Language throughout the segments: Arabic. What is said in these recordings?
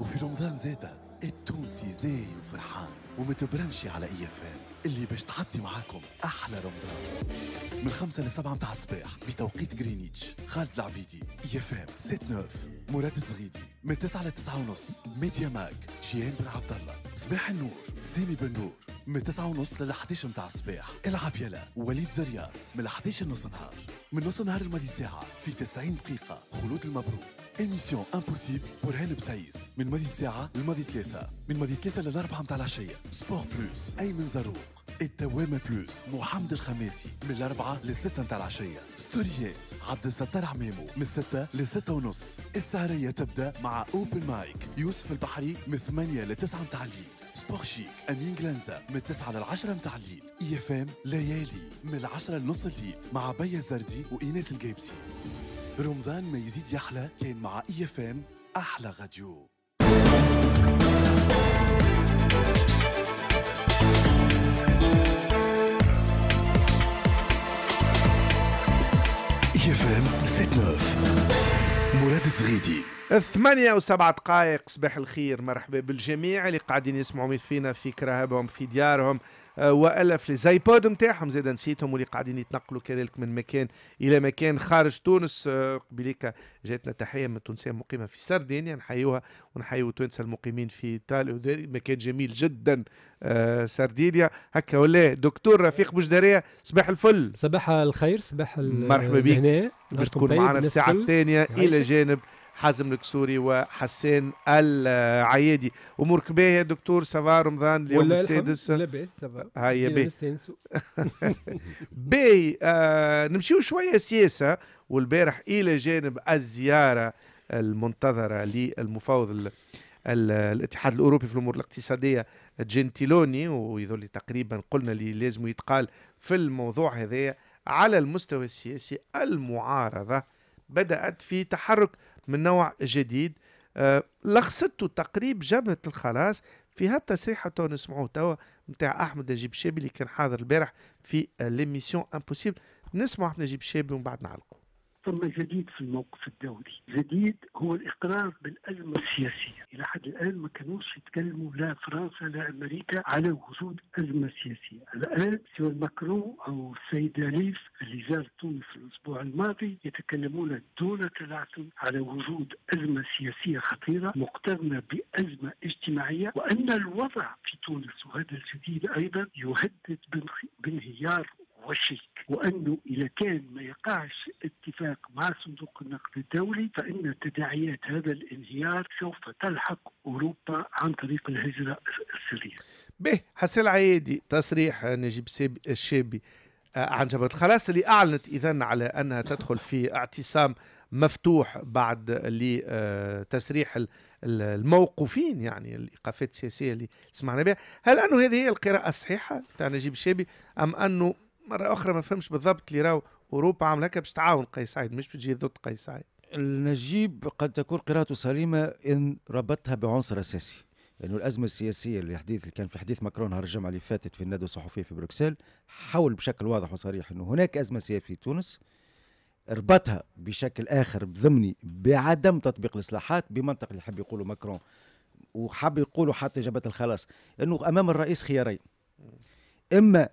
وفي رمضان زيتا التونسي زي وفرحان ومتبرمشي على اي اف اللي باش تعدي معاكم احلى رمضان من خمسة لسبعة متاع الصباح بتوقيت جرينيتش خالد العبيدي يفام سيت نوف مراد الزغيدي من تسعة لتسعة ونص ميديا ماك جيان بن عبد الله صباح النور سامي بن نور من تسعة ونص لل 11 متاع الصباح العب يلا وليد زريات من 11 نص نهار من نص نهار الماضي ساعة في 90 دقيقة خلود المبروك إميسيون امبوسيبل برهان بسيس من ماضي ساعة لماضي ثلاثة من ماضي ثلاثة للأربعة متاع العشية سبور بلوس أيمن زرور التوامة بلوس محمد الخماسي من الأربعة للستة متاع العشية ستوريات عبد الستار عمامو من ستة لستة ونص السهرية تبدأ مع أوبن مايك يوسف البحري من ثمانية لتسعة متاع الليل سبور شيك أمين جلانزا من تسعة للعشرة متاع الليل إي اف ام ليالي من العشرة لنص الليل مع بيا الزردي وإيناس الجيبسي رمضان ما يزيد يحلى كان مع إي اف ام أحلى غديو ميكس اف ام 79 مراد الزغيدي ثمانية وسبعة دقائق صباح الخير مرحبا بالجميع اللي قاعدين يسمعوا فينا في كرهبهم في ديارهم آه، والف لي زايبود نتاعهم زاد نسيتهم واللي قاعدين يتنقلوا كذلك من مكان الى مكان خارج تونس قبيليك آه، جاتنا تحيه من تونسيه مقيمه في سردينيا نحيوها ونحيو التوانسه المقيمين في ايطاليا مكان جميل جدا آه، سردينيا هكا ولا دكتور رفيق بوجداريه صباح الفل صباح الخير صباح مرحبا بك باش تكون معنا في الساعه الثانيه الى جانب حازم الكسوري وحسين العيادي امورك باهيه دكتور سافا رمضان اليوم السادس لاباس سافا هيا باهي باهي آه نمشيو شويه سياسه والبارح الى جانب الزياره المنتظره للمفوض الاتحاد الاوروبي في الامور الاقتصاديه جنتيلوني ويظل تقريبا قلنا اللي لازم يتقال في الموضوع هذا على المستوى السياسي المعارضه بدات في تحرك من نوع جديد لخصته آه، تقريب جبهة الخلاص في هالتصريحة تو نسمعوه توا نتاع أحمد نجيب شابي اللي كان حاضر البارح في ليميسيون امبوسيبل نسمع أحمد نجيب شابي ومن بعد نعلقوا ثم جديد في الموقف الدولي جديد هو الإقرار بالأزمة السياسية إلى حد الآن ما كانوش يتكلموا لا فرنسا لا أمريكا على وجود أزمة سياسية الآن سواء ماكرو أو السيد أليف اللي زار تونس الأسبوع الماضي يتكلمون دون تلاعثم على وجود أزمة سياسية خطيرة مقترنة بأزمة اجتماعية وأن الوضع في تونس وهذا الجديد أيضا يهدد بانهيار والشيك وأنه إذا كان ما يقعش اتفاق مع صندوق النقد الدولي فإن تداعيات هذا الانهيار سوف تلحق أوروبا عن طريق الهجرة السرية به حسين العيادي تصريح نجيب الشابي آه، عن جبهة الخلاص اللي أعلنت إذا على أنها تدخل في اعتصام مفتوح بعد لتسريح آه، الموقوفين يعني الايقافات السياسيه اللي سمعنا بها، هل انه هذه هي القراءه الصحيحه تاع نجيب الشابي ام انه مره اخرى ما فهمش بالضبط اللي راهو اوروبا عامله هكا باش تعاون قيس سعيد مش بتجي ضد قيس سعيد نجيب قد تكون قراءته سليمه ان ربطها بعنصر اساسي لانه يعني الازمه السياسيه اللي حديث اللي كان في حديث ماكرون نهار الجمعه اللي فاتت في الندوه الصحفيه في بروكسل حول بشكل واضح وصريح انه هناك ازمه سياسيه في تونس ربطها بشكل اخر ضمني بعدم تطبيق الاصلاحات بمنطق اللي حب يقوله ماكرون وحب يقوله حتى جبهه الخلاص انه امام الرئيس خيارين اما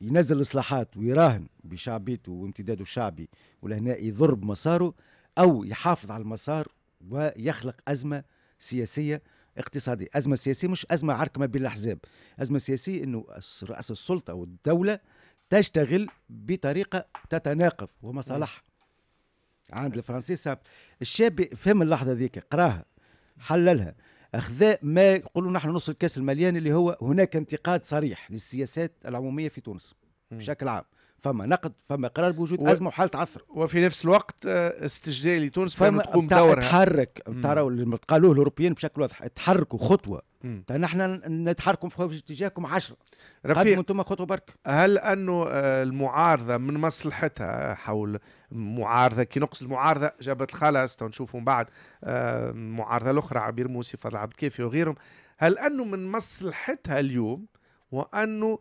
ينزل اصلاحات ويراهن بشعبيته وامتداده الشعبي ولهنا يضر بمساره او يحافظ على المسار ويخلق ازمه سياسيه اقتصاديه، ازمه سياسيه مش ازمه عركه ما بين الاحزاب، ازمه سياسيه انه راس السلطه والدوله تشتغل بطريقه تتناقض ومصالحها. عند الفرنسيس الشاب فهم اللحظه ذيك قراها حللها أخذ ما يقولون نحن نص الكاس المليان اللي هو هناك انتقاد صريح للسياسات العمومية في تونس بشكل عام فما نقد فما قرار بوجود و... ازمه وحاله عثر وفي نفس الوقت آه، استجداء لتونس فما تقوم دورها تحرك ترى اللي قالوه الاوروبيين بشكل واضح تحركوا خطوه نحن نتحركوا في اتجاهكم عشرة رفيق انتم خطوه برك هل انه آه، المعارضه من مصلحتها حول معارضه كي نقص المعارضه جابت الخلاص نشوفوا من بعد المعارضه آه، الاخرى عبير موسي فضل عبد كيفي وغيرهم هل انه من مصلحتها اليوم وانه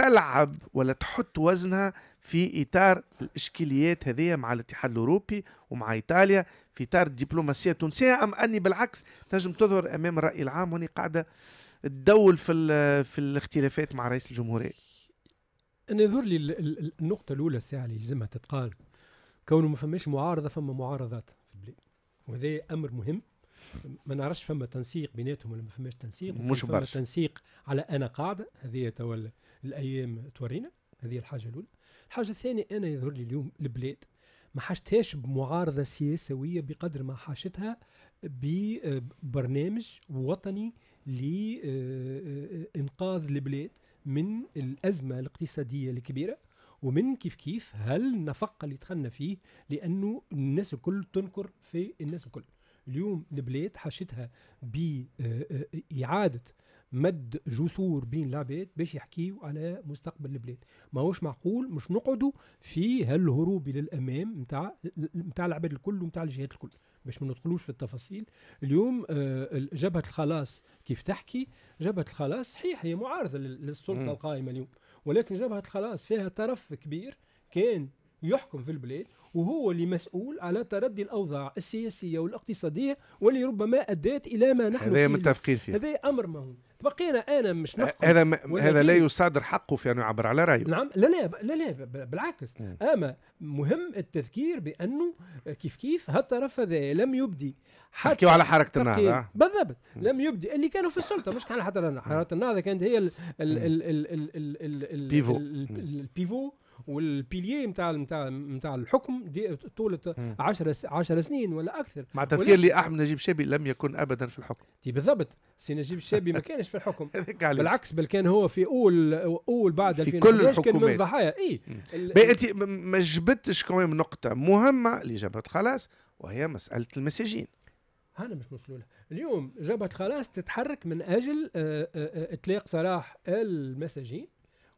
تلعب ولا تحط وزنها في اطار الاشكاليات هذه مع الاتحاد الاوروبي ومع ايطاليا في اطار الدبلوماسيه التونسيه ام اني بالعكس تنجم تظهر امام الراي العام واني قاعده تدول في في الاختلافات مع رئيس الجمهوريه. انا يظهر لي النقطه الاولى الساعه اللي لازمها تتقال كونه ما فماش معارضه فما معارضات في البلاد وهذا امر مهم ما نعرفش فما تنسيق بيناتهم ولا ما فماش تنسيق مش فما برشا تنسيق على انا قاعده هذه توا الايام تورينا هذه الحاجه الاولى الحاجه الثانيه انا يظهر لي اليوم البلاد ما حاشتهاش بمعارضه سياسويه بقدر ما حاشتها ببرنامج وطني لانقاذ آه، آه، البلاد من الازمه الاقتصاديه الكبيره ومن كيف كيف هل النفق اللي دخلنا فيه لانه الناس الكل تنكر في الناس الكل اليوم البلاد حاشتها بإعادة آه، آه، مد جسور بين العباد باش يحكيوا على مستقبل البلاد ماهوش معقول مش نقعدوا في هالهروب الى الامام نتاع نتاع العباد الكل ونتاع الجهات الكل باش ما ندخلوش في التفاصيل اليوم آه، جبهه الخلاص كيف تحكي جبهه الخلاص صحيح هي معارضه للسلطه القائمه اليوم ولكن جبهه الخلاص فيها طرف كبير كان يحكم في البلاد وهو اللي مسؤول على تردي الاوضاع السياسيه والاقتصاديه واللي ربما ادت الى ما نحن هذا متفقين فيه هذا امر مهم بقينا انا مش نحكم هذا هذا لا يصادر حقه في ان يعبر على رايه نعم لا لا لا, لا بالعكس اما مهم التذكير بانه كيف كيف هالطرف هذا لم يبدي حكي على حركه النهضه بالضبط لم يبدي اللي كانوا في السلطه مش كان حتى حركه النهضه كانت هي البيفو البيفو والبيليه نتاع نتاع نتاع الحكم دي طولة 10 10 سنين ولا اكثر مع تذكير لي احمد نجيب شابي لم يكن ابدا في الحكم دي بالضبط سي نجيب الشابي ما كانش في الحكم بالعكس بل كان هو في اول اول بعد في كل الحكومات كان من ضحايا اي انت ما جبتش كمان نقطه مهمه اللي جابت خلاص وهي مساله المساجين انا مش مسلولة اليوم جبهة خلاص تتحرك من اجل آه، آه، آه، اطلاق سراح المساجين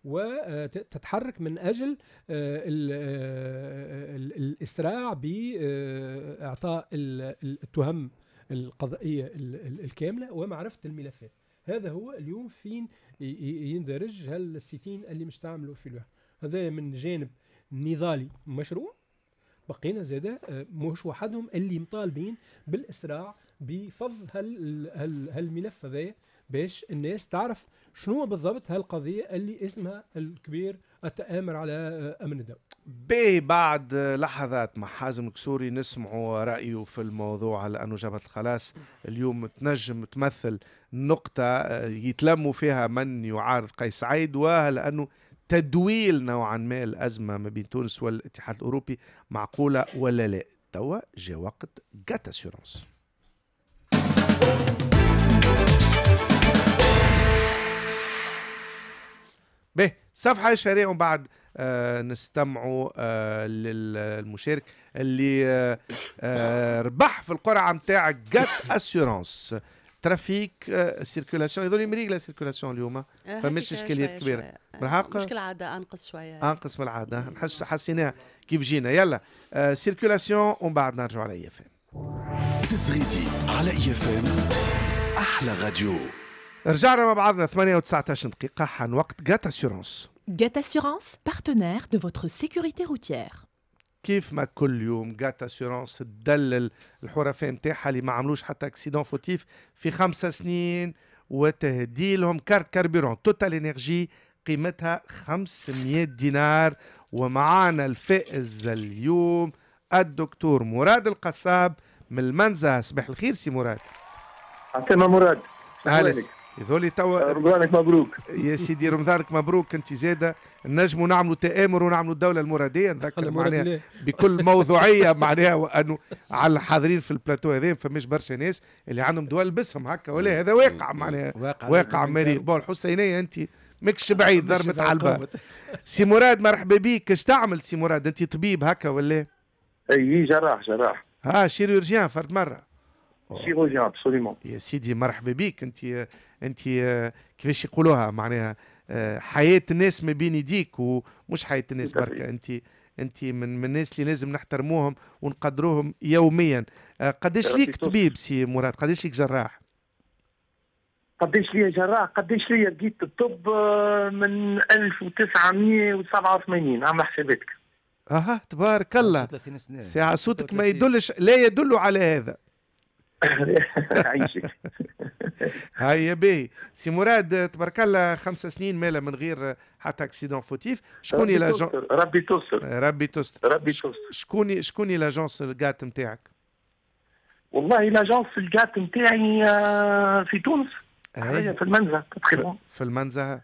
وتتحرك من اجل آه، آه، آه، الاسراع باعطاء التهم القضائيه الكامله ومعرفه الملفات هذا هو اليوم فين يندرج هالستين اللي مش تعملوا في الوهم هذا من جانب نضالي مشروع بقينا زاده مش وحدهم اللي مطالبين بالاسراع بفض هالملف هذا باش الناس تعرف شنو بالضبط هالقضيه اللي اسمها الكبير التآمر على آه، امن الدولة بي بعد لحظات مع حازم كسوري نسمعوا رايه في الموضوع أنه جبهه الخلاص اليوم تنجم تمثل نقطه آه، يتلموا فيها من يعارض قيس سعيد أنه تدويل نوعا ما الازمه ما بين تونس والاتحاد الاوروبي معقوله ولا لا توا جاء وقت جاتا اسيورونس به صفحة الشريعة ومن بعد آه نستمعوا آه للمشارك اللي آه،, آه ربح في القرعة متاع جات اسيورانس ترافيك سيركولاسيون هذول مريق لا سيركولاسيون اليوم آه، فماش اشكاليات كبيره بالحق آه، مش كالعاده انقص شويه انقص من العاده نحس حسيناها كيف جينا يلا سيركولاسيون ومن بعد نرجع على اي اف ام على اي اف ام احلى راديو رجعنا مع بعضنا 8 و 19 دقيقة حان وقت جات اسيورونس جات اسيورونس بارتنير دو فوتر سيكوريتي روتيير كيف ما كل يوم جات اسيورونس تدلل الحرفاء نتاعها اللي ما عملوش حتى اكسيدون فوتيف في خمسة سنين وتهدي لهم كارت كاربيرون توتال انرجي قيمتها 500 دينار ومعانا الفائز اليوم الدكتور مراد القصاب من المنزه صباح الخير سي مراد عسلامة مراد اهلا هذول توا رمضانك مبروك يا سيدي رمضانك مبروك انت زاده نجموا نعملوا تامر ونعملوا الدوله المراديه نذكر معناها بكل موضوعيه معناها وانه على الحاضرين في البلاتو هذا فماش برشا ناس اللي عندهم دول باسم هكا ولا هذا واقع معناها واقع, واقع بون الحسينيه انت ماكش بعيد ضربت علبة سي مراد مرحبا بيك اش تعمل سي مراد انت طبيب هكا ولا اي جراح جراح ها آه، شيروجيان فرد مره شيروجيان ابسوليمون يا سيدي مرحبا بيك انت انت آه، كيفاش يقولوها معناها آه، حياه الناس ما بين يديك ومش حياه الناس بركه انت انت من, من الناس اللي لازم نحترموهم ونقدروهم يوميا آه، قداش ليك طبيب سي مراد قداش ليك جراح قداش ليا جراح قداش ليا لقيت الطب من 1987 عم حساباتك اها تبارك الله ساعه صوتك ما يدلش لا يدل على هذا عيشك هيا باهي سي مراد تبارك الله خمس سنين ماله من غير حتى اكسيدون فوتيف شكون لاجون ربي تستر ربي تستر ربي تستر شكون شكون لاجونس الجات نتاعك؟ والله لاجونس الجات نتاعي آه، في تونس هي في المنزه تقريبا في المنزه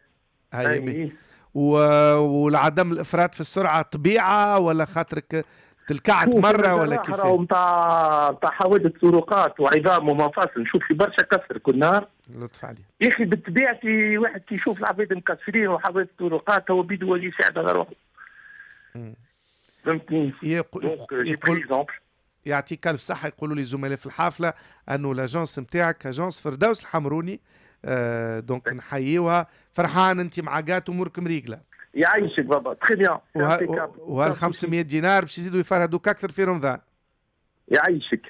هاي بي والعدم الافراط في السرعه طبيعه ولا خاطرك تلكعت مره ولا كيف؟ نتاع نتاع حوادث سروقات وعظام ومفاصل نشوف في برشا كسر كل نهار لطف عليك يا اخي بالطبيعه واحد كيشوف العباد مكسرين وحوادث سروقات هو بيدو اللي يساعد على روحه فهمتني euh, يقول, يعطيك الف صحه يقولوا لي زملاء في الحافله انه لاجونس نتاعك اجونس فردوس الحمروني آه دونك نحييوها فرحان انت مع قات اموركم مريقله يعيشك بابا تخي بيان وهال 500 دينار باش يزيدوا يفرهدوك اكثر في رمضان يعيشك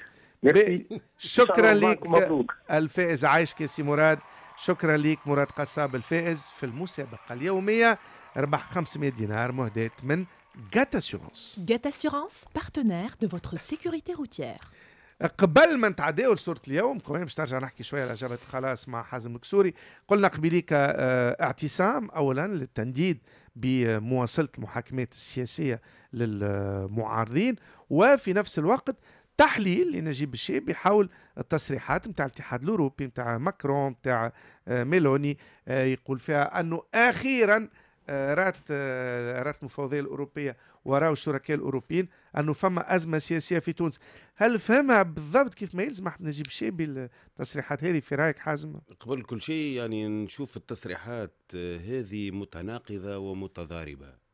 شكرا لك الفائز عايش يا سي مراد شكرا لك مراد قصاب الفائز في المسابقه اليوميه ربح 500 دينار مهداة من جات اسيورونس جات اسيورونس بارتنير دو فوتر سيكوريتي روتيير قبل ما نتعداو لصوره اليوم كمان باش نرجع نحكي شويه على جبهه خلاص مع حازم الكسوري قلنا قبيليك آه، اعتصام اولا للتنديد بمواصلة المحاكمات السياسية للمعارضين وفي نفس الوقت تحليل لنجيب الشيبي حول التصريحات نتاع الاتحاد الاوروبي نتاع ماكرون نتاع آه، ميلوني آه، يقول فيها انه اخيرا آه، رات رات المفوضيه الاوروبيه وراه الشركاء الاوروبيين انه فما ازمه سياسيه في تونس هل فهمها بالضبط كيف ما يلزم احمد نجيب الشيبي التصريحات هذه في رايك حازم قبل كل شيء يعني نشوف التصريحات هذه متناقضه ومتضاربه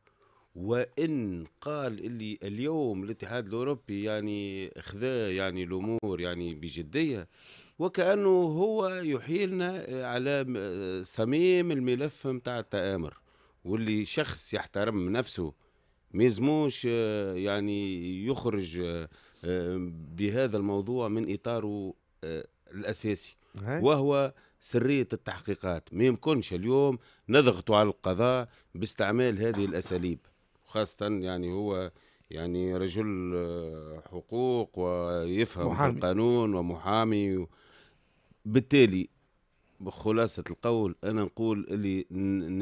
وان قال اللي اليوم الاتحاد الاوروبي يعني خذا يعني الامور يعني بجديه وكانه هو يحيلنا على صميم الملف نتاع التامر واللي شخص يحترم نفسه ما يلزموش آه، يعني يخرج آه، آه، بهذا الموضوع من اطاره الاساسي وهو سريه التحقيقات ما يمكنش اليوم نضغطوا على القضاء باستعمال هذه الاساليب خاصه يعني هو يعني رجل حقوق ويفهم محامي. في القانون ومحامي و... بالتالي بخلاصة القول أنا نقول اللي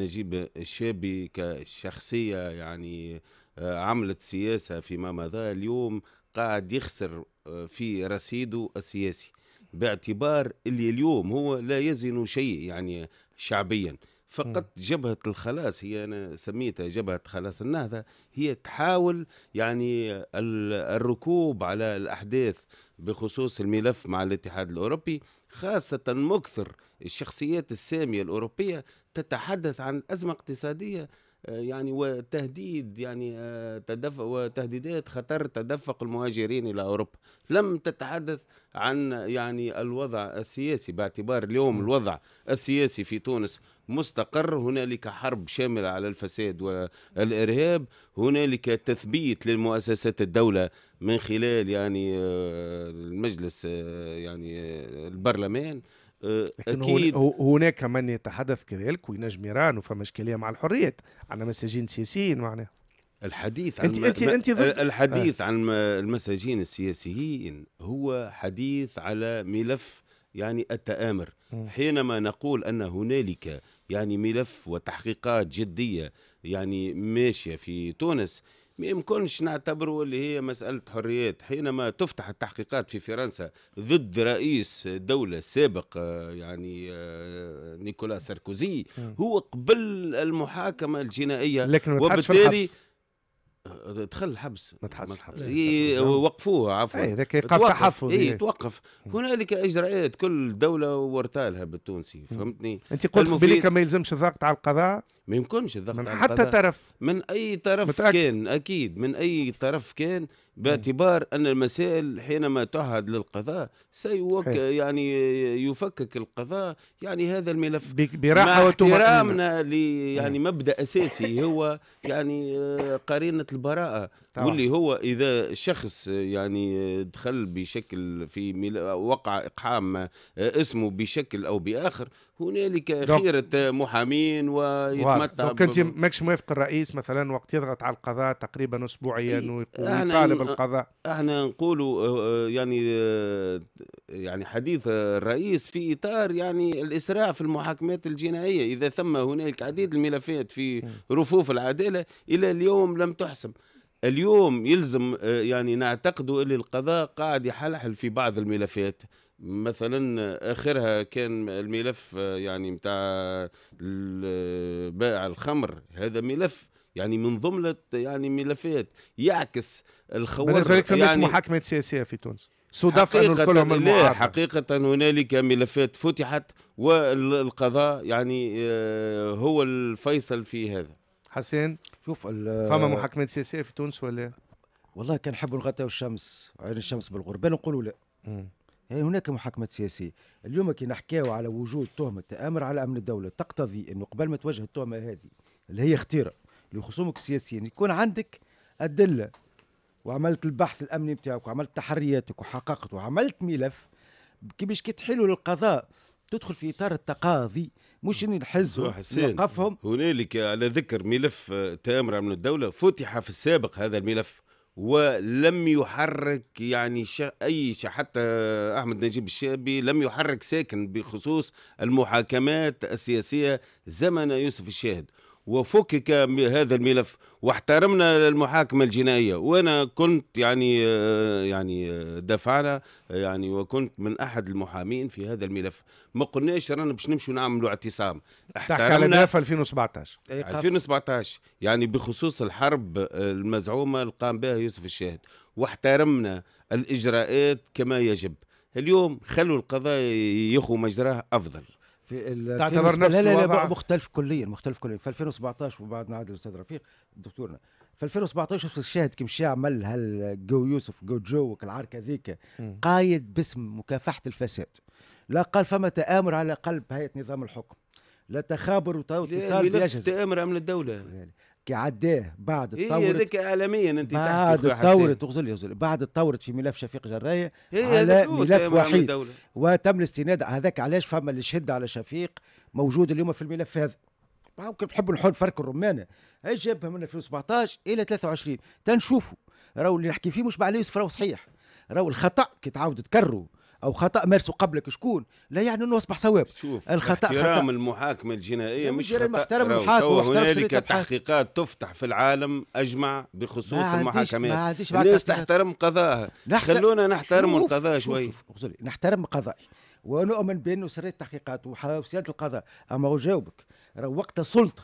نجيب الشابي كشخصية يعني آه، عملت سياسة فيما مضى اليوم قاعد يخسر آه، في رصيده السياسي باعتبار اللي اليوم هو لا يزن شيء يعني شعبيا فقط جبهة الخلاص هي أنا سميتها جبهة خلاص النهضة هي تحاول يعني الركوب على الأحداث بخصوص الملف مع الاتحاد الأوروبي خاصة مكثر الشخصيات السامية الأوروبية تتحدث عن أزمة اقتصادية يعني وتهديد يعني آه، تدف وتهديدات خطر تدفق المهاجرين الى اوروبا لم تتحدث عن يعني الوضع السياسي باعتبار اليوم الوضع السياسي في تونس مستقر هنالك حرب شامله على الفساد والارهاب هنالك تثبيت للمؤسسات الدوله من خلال يعني آه، المجلس آه، يعني البرلمان آه، اكيد هناك من يتحدث كذلك وينجم يران وفما اشكاليه مع الحريات عندنا مساجين سياسيين معناها الحديث عن انت الم... انت انت الحديث آه. عن المساجين السياسيين هو حديث على ملف يعني التآمر حينما نقول ان هنالك يعني ملف وتحقيقات جديه يعني ماشيه في تونس ما يمكنش نعتبره اللي هي مسألة حريات حينما تفتح التحقيقات في فرنسا ضد رئيس دولة سابق آه، يعني آه، نيكولا ساركوزي هو قبل المحاكمة الجنائية لكن وبالتالي آه، دخل الحبس ما دخلش الحبس وقفوه عفوا اي ذاك ايقاف تحفظ ايه, إيه. توقف هنالك اجراءات كل دوله ورتالها بالتونسي فهمتني انت قلت بلي ما يلزمش الضغط على القضاء ما يمكنش الضغط من على حتى القضاء. طرف من اي طرف متأكد. كان اكيد من اي طرف كان باعتبار ان المسائل حينما تعهد للقضاء سيوك يعني يفكك القضاء يعني هذا الملف براحه وتمامنا يعني نعم. مبدا اساسي هو يعني آه، قرينه البراءه طبعا. واللي هو اذا شخص يعني دخل بشكل في وقع اقحام آه، اسمه بشكل او باخر هنالك خيره محامين ويتمتع بال... كنت ماكش موافق الرئيس مثلا وقت يضغط على القضاء تقريبا اسبوعيا ويطالب القضاء احنا نقولوا آه، آه، يعني يعني حديث الرئيس في اطار يعني الاسراع في المحاكمات الجنائيه اذا ثم هنالك عديد الملفات في رفوف العداله الى اليوم لم تحسم اليوم يلزم آه، يعني نعتقد ان القضاء قاعد يحلحل في بعض الملفات مثلا آه، اخرها كان الملف آه، يعني نتاع بائع الخمر هذا ملف يعني من ضمن يعني ملفات يعكس الخوارق بالنسبة لك فماش يعني محاكمة سياسية في تونس صدف أن كلهم لا حقيقة هنالك ملفات فتحت والقضاء يعني هو الفيصل في هذا حسين شوف فما محاكمات سياسيه في تونس ولا إيه؟ والله كان حب الغطاء الشمس عين الشمس بالغربال نقولوا لا مم. يعني هناك محاكمات سياسية اليوم كي نحكيو على وجود تهمة تآمر على أمن الدولة تقتضي أنه قبل ما توجه التهمة هذه اللي هي اختيرة لخصومك السياسيين يكون عندك أدلة وعملت البحث الأمني بتاعك وعملت تحرياتك وحققت وعملت ملف كي باش كي تحلو للقضاء تدخل في إطار التقاضي مش اني نحزهم نوقفهم هنالك على ذكر ملف آه، تامر من الدوله فتح في السابق هذا الملف ولم يحرك يعني شا اي شا حتى احمد نجيب الشابي لم يحرك ساكن بخصوص المحاكمات السياسيه زمن يوسف الشاهد وفكك هذا الملف واحترمنا المحاكمة الجنائية وأنا كنت يعني آه، يعني آه، دفعنا آه، يعني وكنت من أحد المحامين في هذا الملف ما قلناش رانا باش نمشوا نعملوا اعتصام احترمنا على 2017 2017 يعني بخصوص الحرب المزعومة اللي قام بها يوسف الشاهد واحترمنا الإجراءات كما يجب اليوم خلوا القضاء يخو مجراه أفضل في تعتبر نفس لا لا لا مختلف كليا مختلف كليا في 2017 وبعد نعاد الاستاذ رفيق دكتورنا في 2017 في الشاهد كمشى عمل هالجو يوسف جو جو العركه ذيك قايد باسم مكافحه الفساد لا قال فما تآمر على قلب هيئه نظام الحكم لا تخابر واتصال بالاجهزه تآمر امن الدوله كي عداه بعد هي إيه، تطورت هذيك اعلاميا انت بعد تطورت تغزل اغزل بعد تطورت في ملف شفيق جرايه إيه، على ملف وحيد وتم الاستناد هذاك علاش فما اللي شهد على شفيق موجود اليوم في الملف هذا ممكن نحبوا نحل فرق الرمانه ايش جابها من 2017 الى 23 تنشوفوا راهو اللي نحكي فيه مش مع يوسف راهو صحيح راهو الخطا كي تعاود تكرروا او خطا مارسه قبلك شكون لا يعني انه اصبح صواب شوف الخطا احترام المحاكمه الجنائيه مش محترم المحاكم هنالك تحقيقات تفتح في العالم اجمع بخصوص المحاكمات الناس تحترم قضاها نحتر... خلونا نحترم القضاء شوي نحترم قضائي ونؤمن بانه سريه التحقيقات وسياده القضاء اما اجاوبك وقت السلطه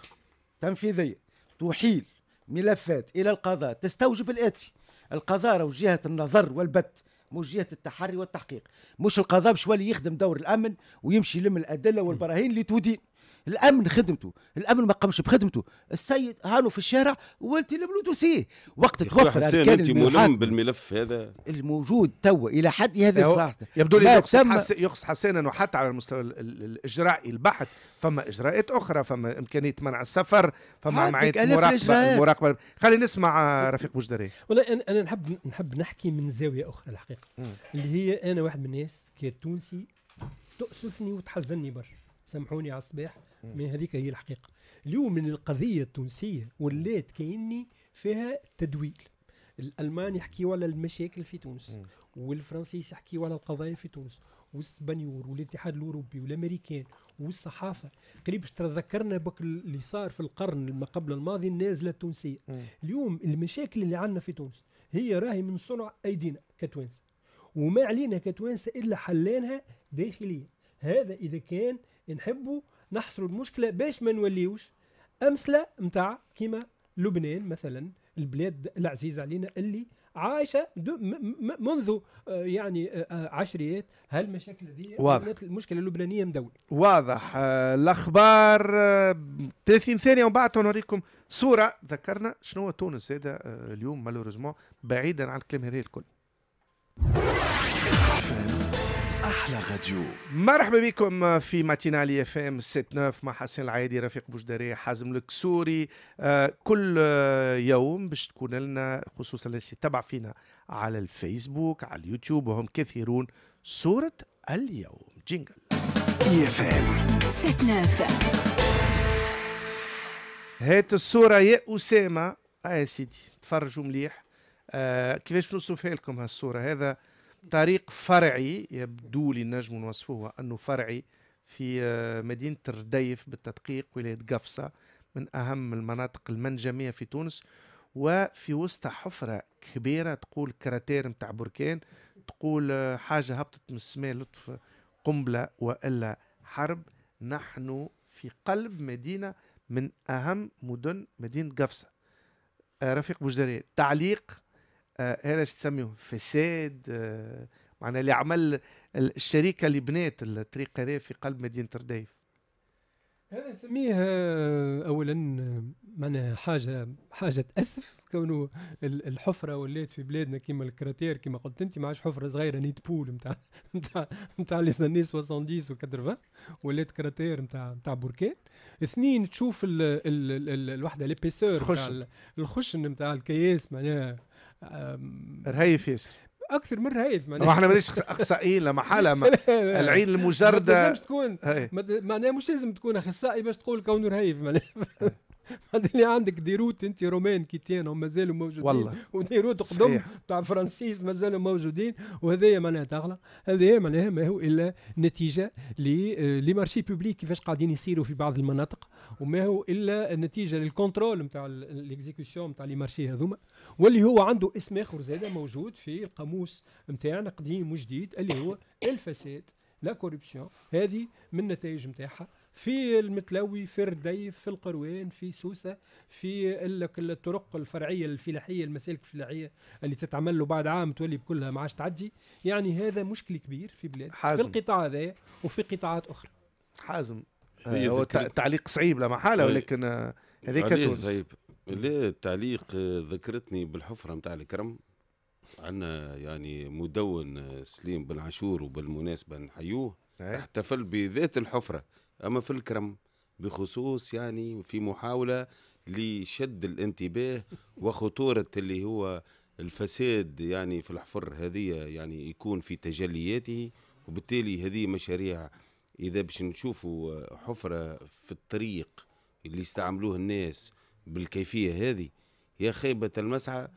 تنفيذيه تحيل ملفات الى القضاء تستوجب الاتي القضاء وجهه النظر والبت مش جهه التحري والتحقيق مش القضاء بشوالي يخدم دور الامن ويمشي يلم الادله والبراهين اللي تودين الامن خدمته الامن ما قامش بخدمته السيد هانو في الشارع والتي لبلوتوسيه وقت توفر حسين انت ملم بالملف هذا الموجود تو الى حد هذا الساعه يبدو لي يقصد, حس... حسين انه حتى على المستوى الاجرائي البحث فما اجراءات اخرى فما امكانيه منع السفر فما عمليه مراقبه المراقبه خلينا نسمع رفيق بوجدري والله انا نحب نحب نحكي من زاويه اخرى الحقيقه م. اللي هي انا واحد من الناس كتونسي تؤسفني وتحزني برشا سامحوني على الصباح مي هذيك هي الحقيقه اليوم من القضيه التونسيه ولات كاني فيها تدويل الالمان يحكيوا على المشاكل في تونس والفرنسيس يحكيوا على القضايا في تونس والاسبانيور والاتحاد الاوروبي والامريكان والصحافه قريب تذكرنا بك اللي صار في القرن ما قبل الماضي النازله التونسيه اليوم المشاكل اللي عندنا في تونس هي راهي من صنع ايدينا كتوانسه وما علينا كتوانسه الا حلينها داخليا هذا اذا كان نحبوا نحصروا المشكله باش ما نوليوش امثله نتاع كيما لبنان مثلا البلاد العزيزه علينا اللي عايشه منذ آه، يعني آه، آه، عشريات هالمشاكل هذه واضح المشكله اللبنانيه مدوله واضح الاخبار 30 ثانيه ومن بعد نوريكم صوره ذكرنا شنو تونس هذا اليوم مالوريزمون بعيدا عن الكلام هذا الكل احلى راديو مرحبا بكم في ماتينالي اف ام 69 مع حسين العايدي رفيق بوجداري حازم الكسوري آه، كل يوم باش تكون لنا خصوصا الناس تبع فينا على الفيسبوك على اليوتيوب وهم كثيرون صورة اليوم جينجل اي اف ام 69 هات الصورة يا أسامة اه يا سيدي تفرجوا مليح آه، كيفاش نوصفها لكم هالصورة هذا طريق فرعي يبدو لي نجم نوصفه انه فرعي في آه، مدينه الرديف بالتدقيق ولايه قفصه من اهم المناطق المنجميه في تونس وفي وسط حفره كبيره تقول كراتير نتاع بركان تقول آه، حاجه هبطت من السماء لطف قنبله والا حرب نحن في قلب مدينه من اهم مدن مدينه قفصه آه، رفيق بوجداري تعليق هذا آه، شو تسميه فساد آه، معناها اللي عمل الشركه اللي بنات الطريق هذا في قلب مدينه رديف هذا نسميه آه، اولا معناها حاجه حاجه تاسف كونه الحفره ولات في بلادنا كيما الكراتير كيما قلت انت ما عادش حفره صغيره نيت بول نتاع نتاع نتاع لي سنين 70 و 80 ولات كراتير نتاع نتاع بركان اثنين تشوف ال ال ال الوحده ليبيسور الخشن نتاع الكياس معناها رهيف ياسر اكثر من رهيف ما احنا مانيش اخصائيين لمحاله ما العين المجرده ما تكون معناها مش لازم تكون اخصائي باش تقول كونه رهيف بعدين عندك ديروت انت رومان هم مازالوا موجودين والله وديروت قدم تاع فرانسيس مازالوا موجودين وهذايا معناها تغلى هذايا معناها ما هو الا نتيجه لي آه، مارشي بوبليك كيفاش قاعدين يصيروا في بعض المناطق وما هو الا نتيجه للكونترول نتاع ليكزيكسيون نتاع لي مارشي هذوما واللي هو عنده اسم اخر زاده موجود في القاموس نتاعنا قديم وجديد اللي هو الفساد لا كوربسيون هذه من النتائج نتاعها في المتلوي في رديف في القروين في سوسة في الطرق الفرعية الفلاحية المسالك الفلاحية اللي تتعمل له بعد عام تولي بكلها ما عادش تعدي يعني هذا مشكل كبير في بلاد حازم. في القطاع هذا وفي قطاعات أخرى حازم آه هو تعليق صعيب لا محالة ولكن آه، هذيك تونس صعيب التعليق آه، ذكرتني بالحفرة نتاع الكرم عندنا يعني مدون آه، سليم بن عاشور وبالمناسبه نحيوه إيه. احتفل بذات الحفره أما في الكرم بخصوص يعني في محاولة لشد الانتباه وخطورة اللي هو الفساد يعني في الحفر هذه يعني يكون في تجلياته وبالتالي هذه مشاريع إذا باش نشوفوا حفرة في الطريق اللي يستعملوه الناس بالكيفية هذه يا خيبة المسعى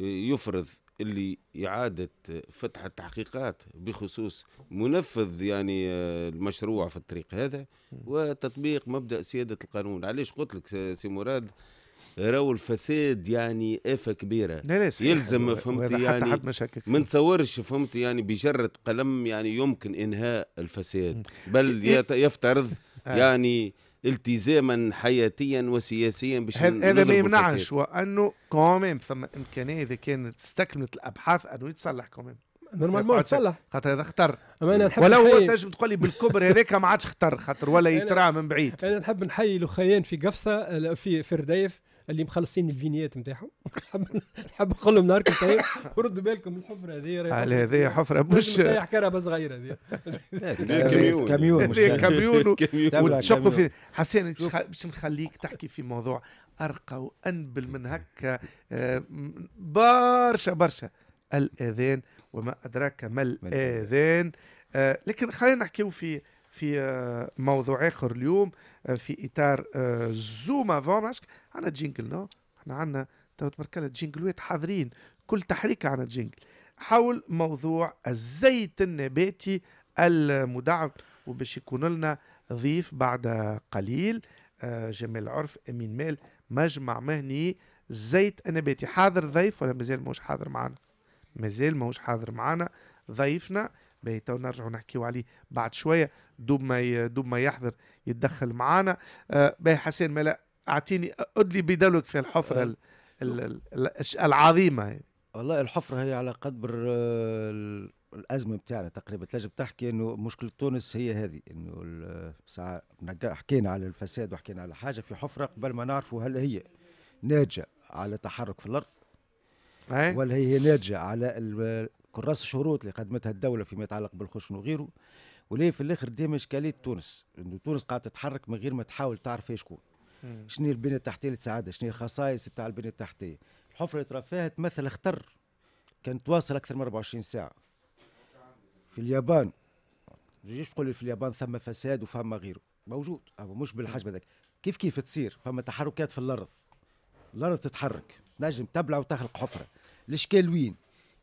يفرض اللي إعادة فتح التحقيقات بخصوص منفذ يعني آه، المشروع في الطريق هذا وتطبيق مبدأ سيادة القانون علاش قلت لك سي مراد راهو الفساد يعني آفة كبيرة لا لا يلزم فهمت يعني حد ما نتصورش فهمت يعني بجرة قلم يعني يمكن إنهاء الفساد بل إيه، إيه. يفترض آه. يعني التزاما حياتيا وسياسيا باش هذا ما يمنعش وانه كوميم ثم امكانيه اذا كانت استكملت الابحاث انه يتصلح كوميم نورمالمون تصلح خاطر هذا خطر ولو هو تنجم تقول لي بالكبر هذاك ما عادش خطر خاطر ولا يترعى من بعيد انا نحب نحيي لخيان في قفصه في في رديف اللي مخلصين الفينيات نتاعهم نحب نحب نقول لهم نهاركم طيب ردوا بالكم الحفره هذه على هذه حفره مش نتاع كهرباء صغيره هذه كاميون كاميون وتشقوا في حسين باش نخليك تحكي في موضوع ارقى وانبل من هكا آه، برشا برشا الاذان وما ادراك ما الاذان آه، لكن خلينا نحكيو في في آه، موضوع اخر اليوم آه، في اطار آه، زوما فون عندنا جينجل نو احنا عندنا تو تبارك الله جينجلوات حاضرين كل تحريكه عندنا جينجل حول موضوع الزيت النباتي المدعم وباش يكون لنا ضيف بعد قليل آه، جمال عرف امين مال مجمع مهني الزيت النباتي حاضر ضيف ولا مازال ماهوش حاضر معنا مازال ماهوش حاضر معنا ضيفنا تو نرجعوا نحكيو عليه بعد شويه دوب ما دوب ما يحضر يتدخل معانا باهي حسين ملا اعطيني ادلي بدلك في الحفره آه. ال ال ال العظيمه هي. والله الحفره هي على قدر آه، الازمه بتاعنا تقريبا تنجم تحكي انه مشكله تونس هي هذه انه ساعه حكينا على الفساد وحكينا على حاجه في حفره قبل ما نعرفوا هل هي ناجه على تحرك في الارض إيه؟ ولا هي ناجه على كراس الشروط اللي قدمتها الدوله فيما يتعلق بالخشن وغيره وليه في الاخر ديما اشكاليه تونس انه تونس قاعده تتحرك من غير ما تحاول تعرف هي شكون شنو البنيه التحتيه اللي تساعدها شنو الخصائص بتاع البنيه التحتيه الحفره اللي ترفاها تمثل خطر كانت تواصل اكثر من 24 ساعه في اليابان تجيش تقول لي في اليابان ثم فساد وفما غيره موجود أو مش بالحجم هذاك كيف كيف تصير فما تحركات في الارض الارض تتحرك نجم تبلع وتخلق حفره الاشكال وين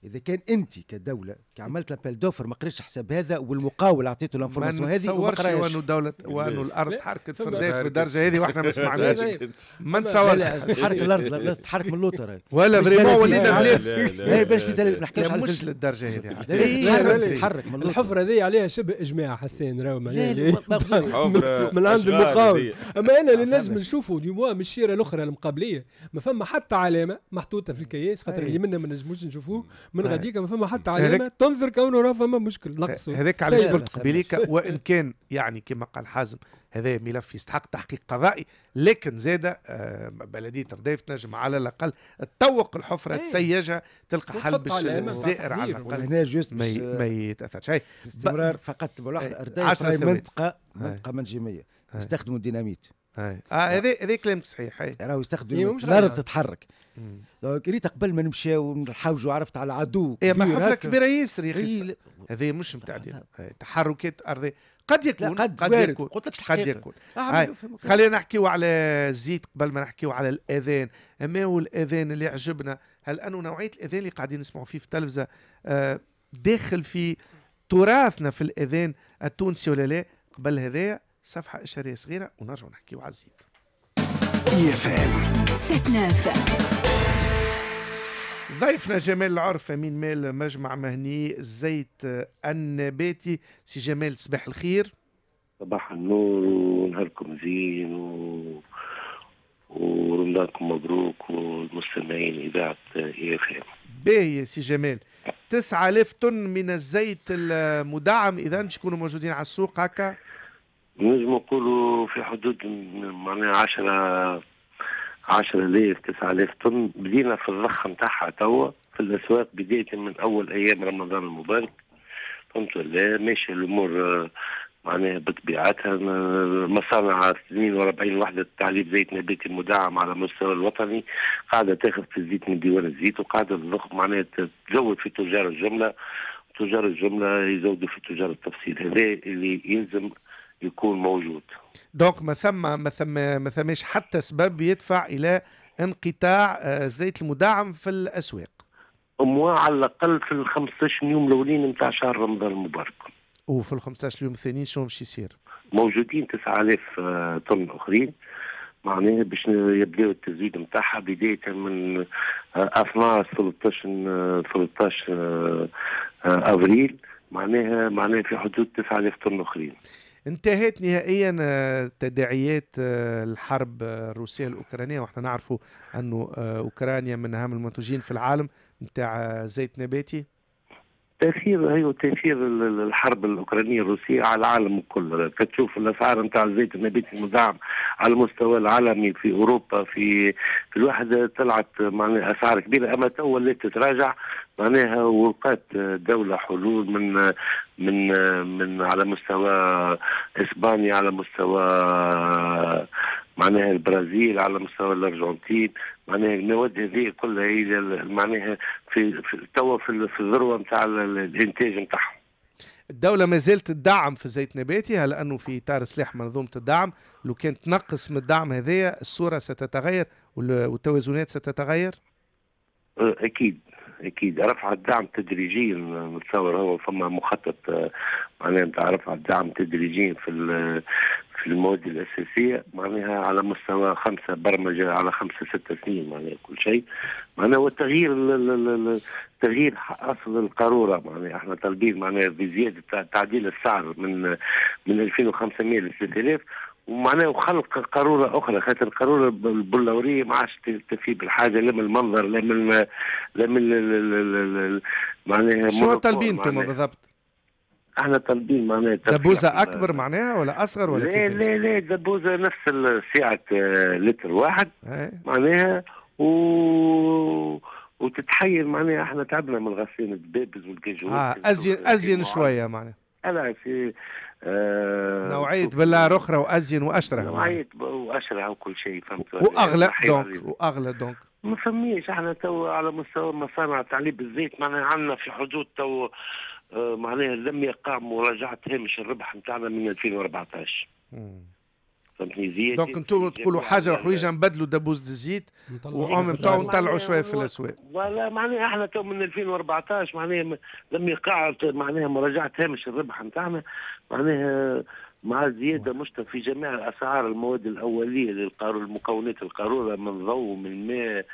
اذا كان انت كدوله عملت لابيل دوفر ما قريتش حساب هذا والمقاول اعطيته الانفورماسيون هذه وما ما وانه دوله وانه الارض حركت في بالدرجه هذه واحنا ما سمعناش ما نتصورش تحرك الارض تحرك من اللوطه ولا فريمون ولينا بلاد لا باش في زلزال ما نحكيش على زلزال للدرجه هذه تحرك من الحفره هذه عليها شبه اجماع حسين راهو من عند المقاول اما انا اللي نجم نشوفه موا من الشيره الاخرى المقابليه ما فما حتى علامه محطوطه في الكياس خاطر اللي منا ما نجموش نشوفوه من طيب. غاديك ما فما حتى علامه تنظر كونه راه فما مشكل نقص هذاك علاش قلت قبيليك وان كان يعني كما قال حازم هذا ملف يستحق تحقيق قضائي لكن زاد آه، بلديه رديف تنجم على الاقل تطوق الحفره ايه. تسيجها تلقى حل باش الزائر على الاقل هنا جوست آه، ما يتاثرش باستمرار فقط ملاحظه إيه، رديف منطقه منطقه منجميه يستخدموا الديناميت اه هذيك هذيك كلامك صحيح راهو يستخدم إيه، الارض تتحرك دونك ريت قبل ما نمشيو نحوجوا عرفت على عدو اي ما حفره كبيره ياسر يا اخي إيه، هذه مش نتاع تحركات ارضيه قد يكون قد, قد يكون قلت لك قد يكون آه، خلينا نحكيو على الزيت قبل ما نحكيو على الاذان ما هو الاذان اللي عجبنا هل انه نوعيه الاذان اللي قاعدين نسمعوا فيه في التلفزه آه، داخل في تراثنا في الاذان التونسي ولا لا قبل هذايا صفحه اشاريه صغيره ونرجعوا نحكي على الزيت ضيفنا جمال العرف امين مال مجمع مهني الزيت النباتي سي جمال صباح الخير صباح النور ونهاركم زين و... ورمضانكم مبروك والمستمعين اذاعه هي فهم باهي يا سي جمال 9000 طن من الزيت المدعم اذا باش يكونوا موجودين على السوق هكا نجم نقولوا في حدود معناها 10 10000 9000 طن بدينا في الضخ نتاعها توا في الاسواق بدايه من اول ايام رمضان المبارك فهمت ولا ماشي الامور آه، معناها بطبيعتها مصانع 42 وحده تعليب زيت نباتي مدعم على المستوى الوطني قاعده تاخذ في الزيت من ديوان الزيت وقاعده تضخ معناها تزود في تجار الجمله تجار الجمله يزودوا في تجار التفصيل هذا اللي يلزم يكون موجود دونك ما ثم ما ثم ما ثماش حتى سبب يدفع الى انقطاع الزيت آه، المدعم في الاسواق اموا على الاقل في ال 15 يوم الاولين نتاع شهر رمضان المبارك وفي ال 15 يوم الثانيين شنو باش يصير؟ موجودين 9000 آه، طن اخرين معناها باش يبداو التزويد نتاعها بدايه من 12 13 13 افريل معناها معناها في حدود 9000 طن اخرين انتهت نهائيا آه، تداعيات آه، الحرب آه، الروسية الأوكرانية وإحنا نعرفوا أنه أوكرانيا من أهم المنتجين في العالم نتاع زيت نباتي تاثير هي تاثير الحرب الاوكرانيه الروسيه على العالم كله تشوف الاسعار نتاع الزيت النباتي المدعم على المستوى العالمي في اوروبا في في الواحد طلعت معناها اسعار كبيره اما تو ولات تتراجع معناها وقات دوله حلول من من من على مستوى اسبانيا على مستوى معناها البرازيل على مستوى الارجنتين معناها المواد هذه كلها هي معناها في توا في, في الذروه نتاع الانتاج نتاعهم الدولة ما زالت تدعم في الزيت النباتي هل أنه في إطار سلاح منظومة الدعم لو كان تنقص من الدعم هذايا الصورة ستتغير والتوازنات ستتغير؟ أه، أكيد اكيد رفع الدعم تدريجيا نتصور هو فما مخطط أه، معناها نتاع رفع الدعم تدريجيا في في المواد الاساسيه معناها على مستوى خمسه برمجه على خمسه سته سنين معناها كل شيء معناها والتغيير تغيير اصل القاروره معناها احنا طالبين معناها بزياده تعديل السعر من من 2500 ل 3000 ومعناه وخلق قارورة أخرى خاطر القارورة البلورية ما عادش تفي بالحاجة لا من المنظر لا من لا من معناها شو طالبين انتم بالضبط؟ احنا طالبين معناها دبوزه اكبر معناها ولا اصغر ولا لا لا لا دبوزه نفس سعه آه، لتر واحد إيه. معناها و وتتحير معناها احنا تعبنا من غسيل الدبابز والكاجوات اه ازين ازين شويه معناها انا في آه نوعية بالله أخرى وأزين وأشرع نوعية وأشرع وكل شيء فهمت وأغلى يعني دونك وأغلى دونك ما فميش احنا تو على مستوى مصانع تعليب الزيت معناها عندنا في حدود تو آه، معناها لم يقع مراجعه هامش الربح نتاعنا من 2014 فهمتني زياده دونك انتم تقولوا حاجه وحويجه نبدلوا دبوز الزيت ونطلعوا تو نطلعوا إيه؟ شويه في الاسواق ولا معناها احنا تو من 2014 معناها لم يقع معناها مراجعه هامش الربح نتاعنا معناها مع زيادة مشتى في جميع الأسعار المواد الأولية للقارورة المكونات القارورة من ضوء من ماء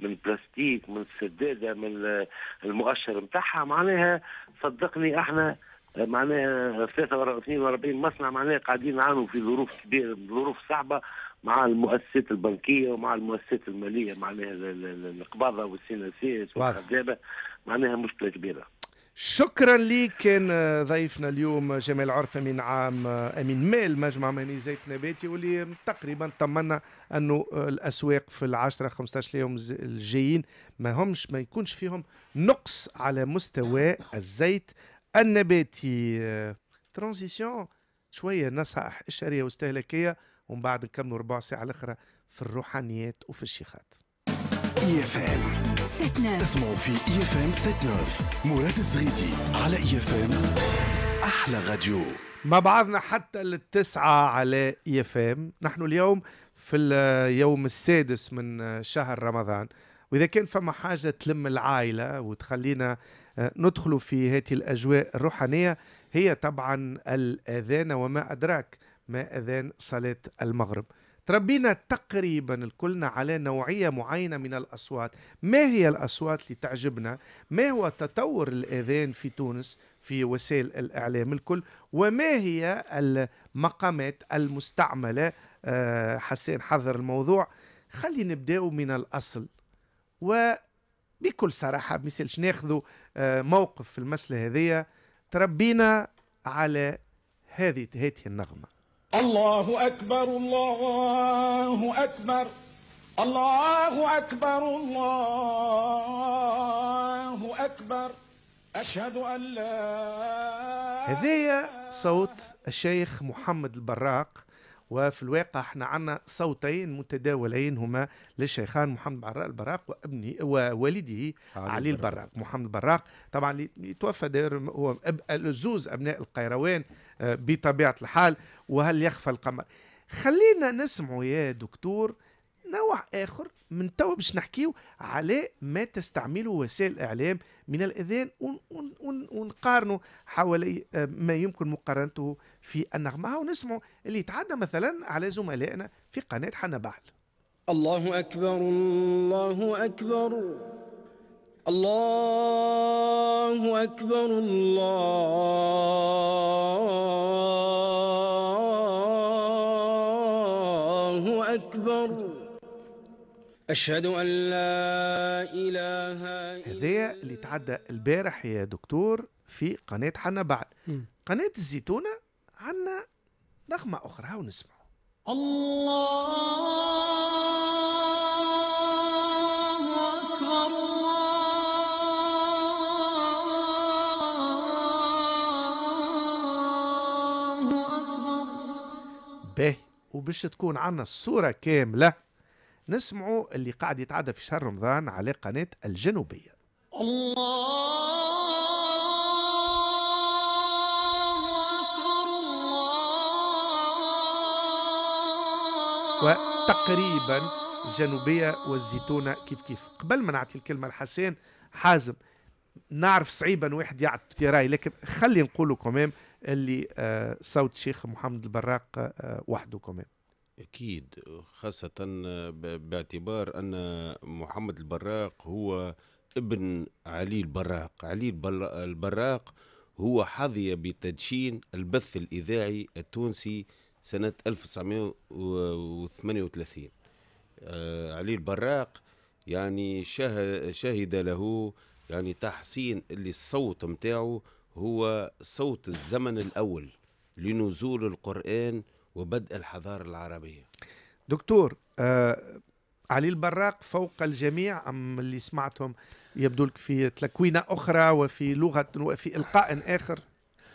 من البلاستيك من السداده من المؤشر نتاعها معناها صدقني احنا معناها 42 مصنع معناها قاعدين نعانوا في ظروف كبيره ظروف صعبه مع المؤسسات البنكيه ومع المؤسسات الماليه معناها القباضه والسيناسيس والخزابه معناها مشكله كبيره شكرا ليك كان ضيفنا اليوم جمال عرفة من عام أمين مال مجمع مهني زيت نباتي واللي تقريبا طمنا أنه الأسواق في العشرة 15 يوم الجايين ما همش ما يكونش فيهم نقص على مستوى الزيت النباتي ترانزيسيون شوية نصائح إشارية واستهلاكية ومن بعد نكملوا ربع ساعة الأخرى في الروحانيات وفي الشيخات اي اف ام 79 اسمعوا في e اي اف ام 7-9 مراد الزريدي على اي اف ام احلى غاديو مع بعضنا حتى للتسعة على اي اف ام نحن اليوم في اليوم السادس من شهر رمضان واذا كان فما حاجة تلم العائلة وتخلينا آه، ندخل في هذه الاجواء الروحانية هي طبعا الاذان وما ادراك ما اذان صلاة المغرب تربينا تقريبا الكلنا على نوعية معينة من الأصوات ما هي الأصوات اللي تعجبنا ما هو تطور الأذان في تونس في وسائل الإعلام الكل وما هي المقامات المستعملة آه، حسين حذر الموضوع خلي نبداو من الأصل وبكل صراحة مثلش ناخذ آه، موقف في المسألة هذه تربينا على هذه هذه النغمه الله أكبر الله أكبر الله أكبر الله أكبر أشهد أن لا هذايا صوت الشيخ محمد البراق وفي الواقع احنا عندنا صوتين متداولين هما للشيخان محمد براق البراق وابني ووالده علي, علي البراق. البراق محمد البراق طبعا اللي توفى هو زوز ابناء القيروان آه، بطبيعة الحال وهل يخفى القمر خلينا نسمعوا يا دكتور نوع آخر من توا باش نحكيو على ما تستعمله وسائل الإعلام من الإذان ونقارنوا حوالي آه، ما يمكن مقارنته في النغمة ونسمعوا اللي يتعدى مثلا على زملائنا في قناة حنا بعد الله أكبر الله أكبر الله أكبر الله أكبر أشهد أن لا إله إلا هذا اللي تعدى البارح يا دكتور في قناة حنا بعد قناة الزيتونة عنا نغمة أخرى ونسمع الله باهي وباش تكون عنا الصورة كاملة نسمعوا اللي قاعد يتعدى في شهر رمضان على قناة الجنوبية الله وتقريبا الجنوبية والزيتونة كيف كيف قبل ما نعطي الكلمة لحسين حازم نعرف صعيبا واحد يعطي راي لكن خلي نقوله كمام اللي آه، صوت شيخ محمد البراق آه، وحده كمان أكيد خاصة آه، باعتبار أن محمد البراق هو ابن علي البراق علي البراق هو حظي بتدشين البث الإذاعي التونسي سنة 1938 علي البراق يعني شهد له يعني تحسين اللي الصوت متاعه هو صوت الزمن الأول لنزول القرآن وبدء الحضارة العربية دكتور آه علي البراق فوق الجميع أم اللي سمعتهم يبدو لك في تلكوينة أخرى وفي لغة وفي إلقاء آخر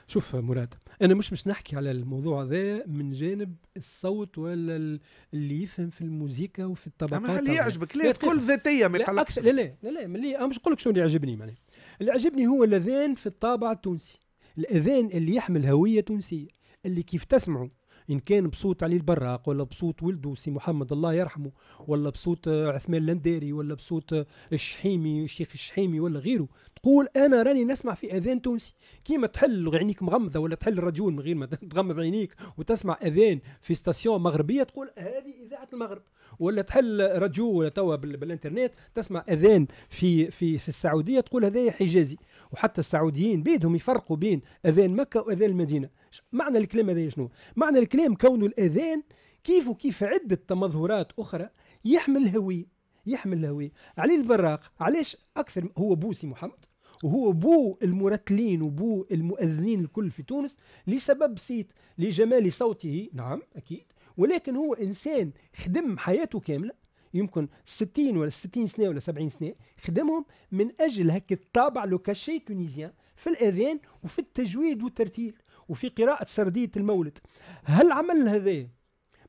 شوف مراد انا مش مش نحكي على الموضوع هذا من جانب الصوت ولا اللي يفهم في الموسيقى وفي الطبقات هل يعجبك ليه تقول ذاتيه ما يقلقش لا لا لا لا, لا, لا مش نقول لك شنو يعجبني معناها اللي عجبني هو الأذان في الطابع التونسي الأذان اللي يحمل هوية تونسية اللي كيف تسمعوا ان كان بصوت علي البراق ولا بصوت ولده سي محمد الله يرحمه ولا بصوت عثمان لنداري ولا بصوت الشحيمي الشيخ الشحيمي ولا غيره تقول انا راني نسمع في اذان تونسي كيما تحل عينيك مغمضه ولا تحل الراديو من غير ما تغمض عينيك وتسمع اذان في ستاسيون مغربيه تقول هذه اذاعه المغرب ولا تحل راديو ولا توا بالانترنت تسمع اذان في في في السعوديه تقول هذا حجازي وحتى السعوديين بيدهم يفرقوا بين اذان مكه واذان المدينه معنى الكلام هذا شنو معنى الكلام كونه الاذان كيف وكيف عده تمظهرات اخرى يحمل الهويه يحمل الهويه علي البراق علاش اكثر هو بوسي محمد وهو بو المرتلين وبو المؤذنين الكل في تونس لسبب بسيط لجمال صوته نعم اكيد ولكن هو انسان خدم حياته كامله يمكن 60 ولا 60 سنه ولا 70 سنه خدمهم من اجل هكا الطابع لو كاشي تونيزيان في الاذان وفي التجويد والترتيل وفي قراءه سرديه المولد هل عمل هذا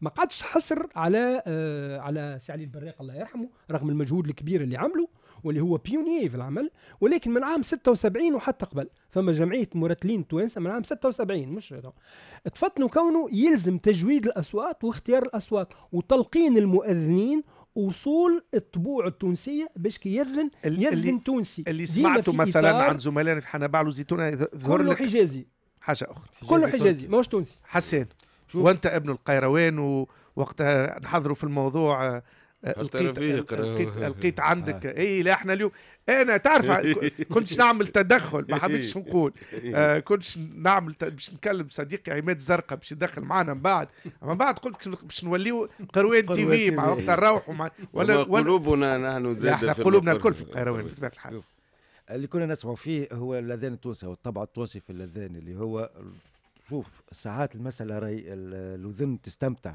ما قعدش حصر على آه على سي علي البراق الله يرحمه رغم المجهود الكبير اللي عمله واللي هو بيوني في العمل ولكن من عام 76 وحتى قبل فما جمعيه مرتلين توانسة من عام 76 مش تفطنوا كونه يلزم تجويد الاصوات واختيار الاصوات وتلقين المؤذنين وصول الطبوع التونسيه باش كي يذن يذن تونسي اللي سمعته مثلا عن زملائنا في بعلو زيتونه ظهر لك حجازي حاجه اخرى كله حجازي ماهوش تونسي حسين شوف. وانت ابن القيروان ووقتها نحضروا في الموضوع آه، لقيت لقيت, لقيت عندك آه. اي لا احنا اليوم انا تعرف إيه. كنتش نعمل تدخل ما حبيتش إيه. نقول إيه. آه كنتش نعمل ت... باش نكلم صديقي عماد زرقه باش يدخل معنا من بعد من بعد قلت باش نوليو قروان تي في مع وقت نروحوا ولا, ولا قلوبنا نحن زاد احنا قلوبنا الكل في القروان بطبيعه الحال اللي كنا نسمعوا فيه هو الاذان التونسي او الطبع التونسي في الاذان اللي هو شوف ساعات المساله راي الاذن تستمتع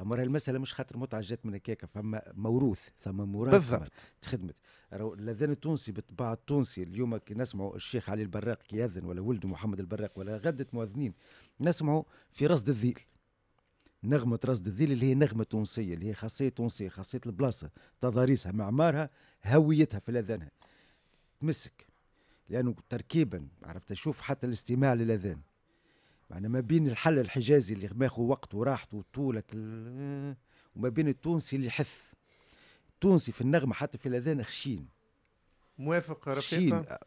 اما المساله مش خاطر متعه جات من هكاكا فما موروث ثم موراث بالضبط تخدمت الاذان التونسي بالطباع التونسي اليوم كي نسمعوا الشيخ علي البراق كي ياذن ولا ولده محمد البراق ولا غدة مؤذنين نسمعوا في رصد الذيل نغمة رصد الذيل اللي هي نغمة تونسية اللي هي خاصية تونسية خاصية البلاصة تضاريسها معمارها هويتها في الأذان تمسك لأنه تركيبا عرفت أشوف حتى الاستماع للأذان معنا ما بين الحل الحجازي اللي ماخو وقت وراحته وطولك وما بين التونسي اللي حث التونسي في النغمه حتى في الاذان خشين موافق رفيقه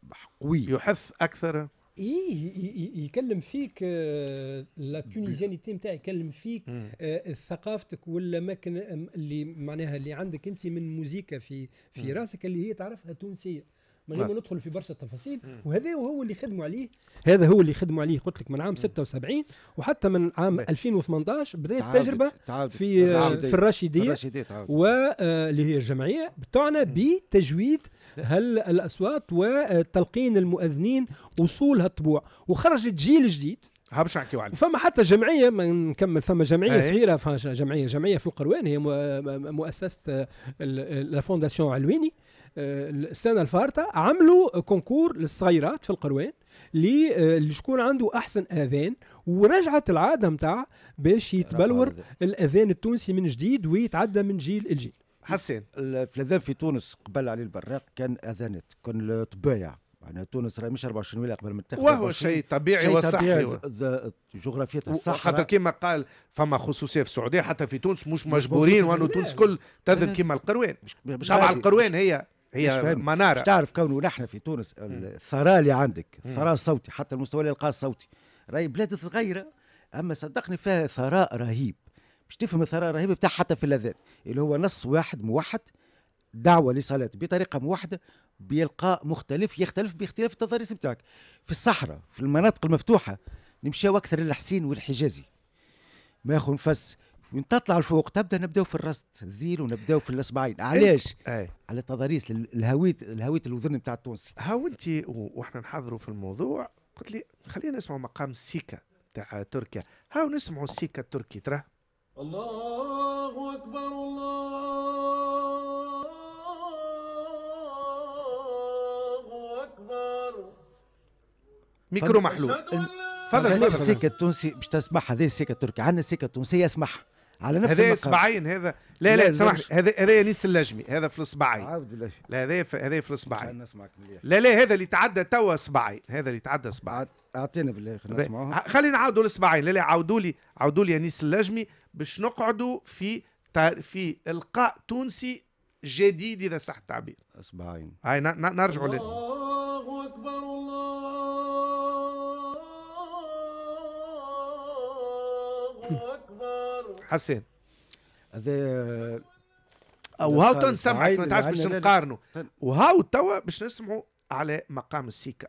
قوي يحث اكثر ايه يكلم فيك آه، لا تونيزيانيتي نتاعي يكلم فيك آه، ثقافتك ولا ماكن اللي معناها اللي عندك انت من موزيكا في في راسك اللي هي تعرفها تونسيه من غير ما نعم. ندخل في برشا تفاصيل وهذا هو اللي خدموا عليه هذا هو اللي خدموا عليه قلت لك من عام 76 وحتى من عام 2018 بدات تجربه تعبت في تعبت آه، في الرشيديه واللي آه، هي الجمعيه بتعنى بتجويد هالاصوات وتلقين المؤذنين وصول هالطبوع وخرجت جيل جديد هبش نحكيو عليه فما حتى جمعيه ما نكمل فما جمعيه إيه. صغيره فما جمعيه جمعيه في القروان هي مؤسسه لا فونداسيون علويني السنه الفارته عملوا كونكور للصغيرات في القروان آه، اللي شكون عنده احسن اذان ورجعت العاده نتاع باش يتبلور الاذان التونسي من جديد ويتعدى من جيل لجيل حسين في الاذان في تونس قبل علي البراق كان اذانات كان الطبايع معناها تونس راهي مش 24 ولايه قبل ما تاخذ وهو شيء طبيعي وصحي جغرافية الصحراء خاطر كيما قال فما خصوصيه في السعوديه حتى في تونس مش مجبورين وانه تونس كل تذهب كيما القروان مش على القروان هي هي مناره مش تعرف كونه نحن في تونس الثراء اللي عندك الثراء الصوتي حتى المستوى اللي يلقاه الصوتي راهي بلاد صغيره اما صدقني فيها ثراء رهيب باش تفهم الثراء الرهيب بتاع حتى في الاذان اللي هو نص واحد موحد دعوه لصلاه بطريقه موحده بإلقاء مختلف يختلف باختلاف التضاريس بتاعك في الصحراء في المناطق المفتوحه نمشي اكثر للحسين والحجازي ما ياخذ نفس وين تطلع لفوق تبدا نبداو في الرصد الذيل ونبداو في الاصبعين إيه، علاش؟ إيه. على التضاريس الهويت الهويت الوذن نتاع التونسي ها وانت واحنا نحضروا في الموضوع قلت لي خلينا نسمعوا مقام السيكا تاع تركيا هاو نسمعوا السيكا التركي تراه الله اكبر الله اكبر ميكرو محلول تفضل السيكا التونسي باش تسمعها هذه السيكا التركي عندنا السيكا التونسيه اسمعها على نفس هذا اصبعين هذا لا لا, لا سامحني هذا هذا ليس اللجمي هذا في الاصبعين عاود لا هذا هذا في الاصبعين نسمعك مليح لا لا هذا اللي تعدى توا اصبعين هذا اللي تعدى اصبعين اعطينا بالله خلينا خلينا نعاودوا الاصبعين لا لا عاودوا لي عاودوا لي انيس اللجمي باش نقعدوا في في القاء تونسي جديد اذا صح التعبير اصبعين هاي نرجعوا حسين هذا وهاو تو نسمعك ما تعرفش باش نقارنوا وهاو توا باش نسمعوا على مقام السيكا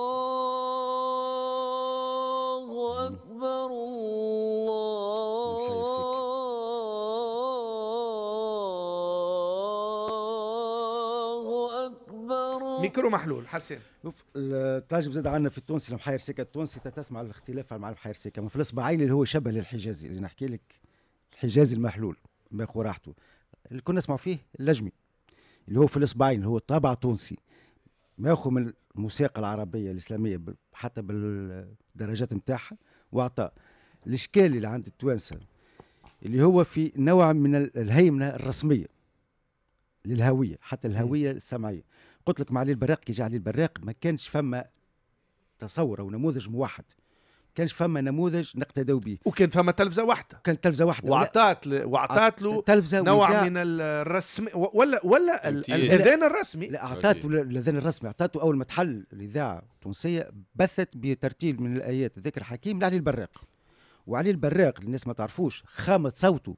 الله اكبر الله كرو محلول حسين شوف التاج زاد عندنا في التونسي المحاير سيكا سكه التونسي تسمع الاختلاف مع الحير سكه في الاصبعين اللي هو شبه للحجازي اللي نحكي لك الحجازي المحلول باخو راحته اللي كنا نسمع فيه اللجمي اللي هو في الاصبعين اللي هو طابع تونسي ماخو من الموسيقى العربيه الاسلاميه حتى بالدرجات نتاعها واعطى الاشكال اللي عند التوانسه اللي هو في نوع من الهيمنه الرسميه للهويه حتى الهويه السمعيه قلت لك مع علي البراق كي جا علي البراق ما كانش فما تصور او نموذج موحد كانش فما نموذج نقتدوا به وكان فما تلفزه واحده كان تلفزه واحده وعطات ل... وعطات له تلفزه نوع من الرسم ولا ولا الاذان الرسمي لا اعطاته الاذان الرسمي اعطاته اول ما تحل الاذاعه التونسيه بثت بترتيل من الايات ذكر حكيم لعلي البراق وعلي البراق الناس ما تعرفوش خامة صوته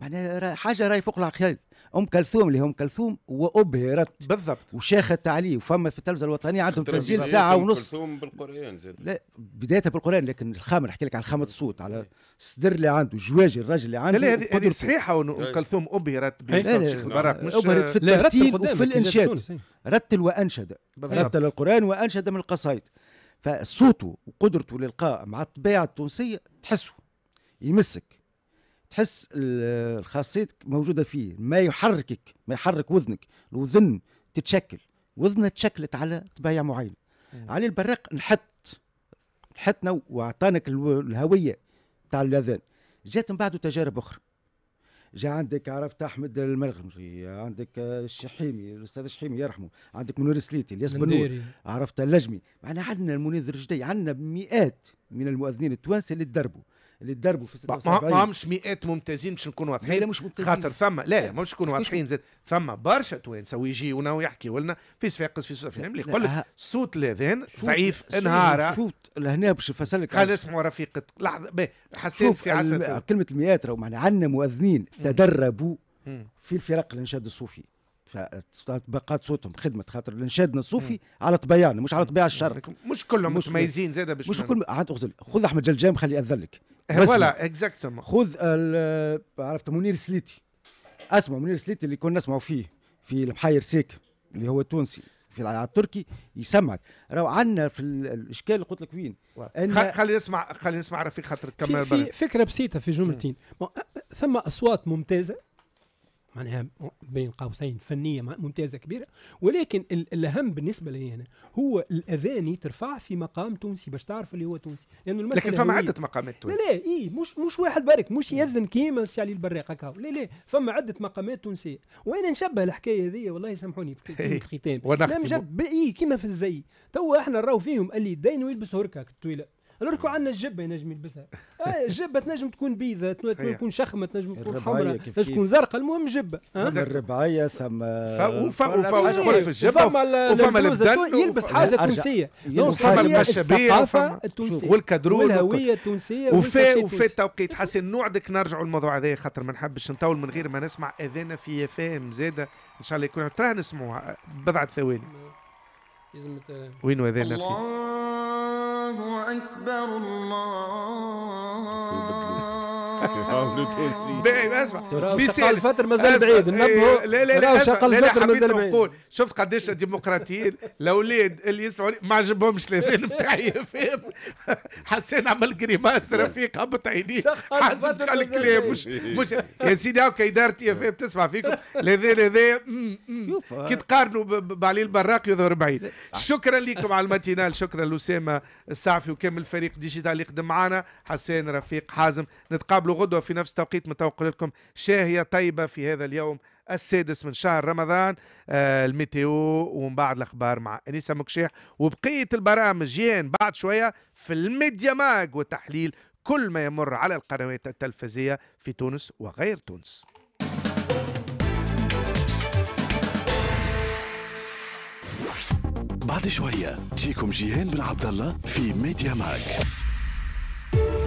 معناها حاجه راهي فوق العقل ام كلثوم اللي ام كلثوم وابهرت بالضبط وشاخت عليه وفما في التلفزه الوطنيه عندهم تسجيل ساعه ونص ام كلثوم بالقران زاد لا بدايتها بالقران لكن الخامر نحكي لك على خامه الصوت على إيه. الصدر اللي عنده جواج الراجل اللي عنده لا هذه صحيحه ام إيه. كلثوم ابهرت إيه. بالشيخ البراك مش ابهرت في الترتيل وفي الانشاد رتل وانشد رتل القران وانشد من القصائد فصوته وقدرته للقاء مع الطبيعه التونسيه تحسه يمسك تحس الخاصيتك موجوده فيه ما يحركك ما يحرك وذنك الوذن تتشكل وذنه تشكلت على طبايع معينه علي البراق نحط نحطنا واعطانك الهويه تاع الاذان جات من بعده تجارب اخرى جا عندك عرفت احمد المرغمجي عندك آه، الشحيمي الاستاذ الشحيمي يرحمه عندك منير سليتي الياس بن عرفت اللجمي معنا عندنا المنير الجدي عندنا مئات من المؤذنين التوانسه اللي تدربوا اللي تدربوا في 76 ما همش مئات ممتازين باش نكونوا واضحين لا مش ممتازين خاطر ثم لا لا مش نكونوا واضحين زاد ثم برشا توانسه ويجيونا ويحكيوا لنا في صفاقس في صفاقس يعني اللي يقول لك صوت الاذان ضعيف انهار صوت لهنا باش نفسر لك خلينا نسمعوا رفيقة لحظه حسيت في عشرة كلمه المئات راهو معناها عندنا مؤذنين تدربوا في الفرق الانشاد الصوفي فبقات صوتهم خدمه خاطر الانشاد الصوفي مم. على طبيعنا مش على طبيعه الشرق مش كلهم مش متميزين زاده باش مش كل عاد اغزل خذ احمد جلجام خلي اذلك لك فوالا إيه، خذ عرفت منير سليتي اسمع منير سليتي اللي كنا نسمعوا فيه في المحاير سيك اللي هو تونسي في العالم التركي يسمعك راهو عندنا في الاشكال اللي قلت لك وين خلي نسمع خلي نسمع رفيق خاطر تكمل في, في فكره بسيطه في جملتين ثم اصوات ممتازه معناها بين قوسين فنيه ممتازه كبيره ولكن الاهم بالنسبه لي انا هو الاذاني ترفع في مقام تونسي باش تعرف اللي هو تونسي لانه المساله لكن فما عده مقامات تونسي لا لا اي مش مش واحد برك مش يذن كيما سي علي البراق هكا لا لا فما عده مقامات تونسيه وانا نشبه الحكايه هذه والله سامحوني إيه، الختام لا اي كيما في الزي تو احنا نراو فيهم اللي دينو يلبس هركا الطويله الركو عندنا الجبه ينجم يلبسها آه الجبه تنجم تكون بيضه تكون شخمه تنجم تكون حمراء تنجم تكون زرقاء المهم جبه الربعيه ثم وفما في الجبه وفما البدن يلبس حاجه تونسيه وفما المشابيه وفما والكدرون والهويه التونسيه وفي وفي التوقيت حسن نوعدك نرجعوا الموضوع هذا خاطر ما نحبش نطول من غير ما نسمع اذانا في فهم زاده ان شاء الله يكون تراه نسمعوها بضعه ثواني وين وذينا فيه الله أكبر الله باهي اسمع الفتر مازال بعيد ننبهوا إيه، لا لا لا شق الفتر مازال بعيد شفت قداش الديمقراطيين الاولاد اللي يسمعوا ما عجبهمش الاذان نتاعي فاهم حسين عمل كريماس رفيق هبط عينيه حسن الكلام مش مش يا سيدي هاكا اداره اف ام تسمع فيكم الاذان هذا كي تقارنوا بعلي البراق يظهر بعيد شكرا لكم على الماتينال شكرا لاسامه السعفي وكامل فريق ديجيتال اللي يخدم معنا حسين رفيق حازم نتقابلوا غدوه في نفس التوقيت متى قلت لكم شاهية طيبة في هذا اليوم السادس من شهر رمضان آه الميتيو ومن بعد الاخبار مع انيسه مكشيح وبقيه البرامج يان بعد شويه في الميديا ماج وتحليل كل ما يمر على القنوات التلفزيه في تونس وغير تونس. بعد شويه تجيكم جيهان بن عبد الله في ميديا ماك.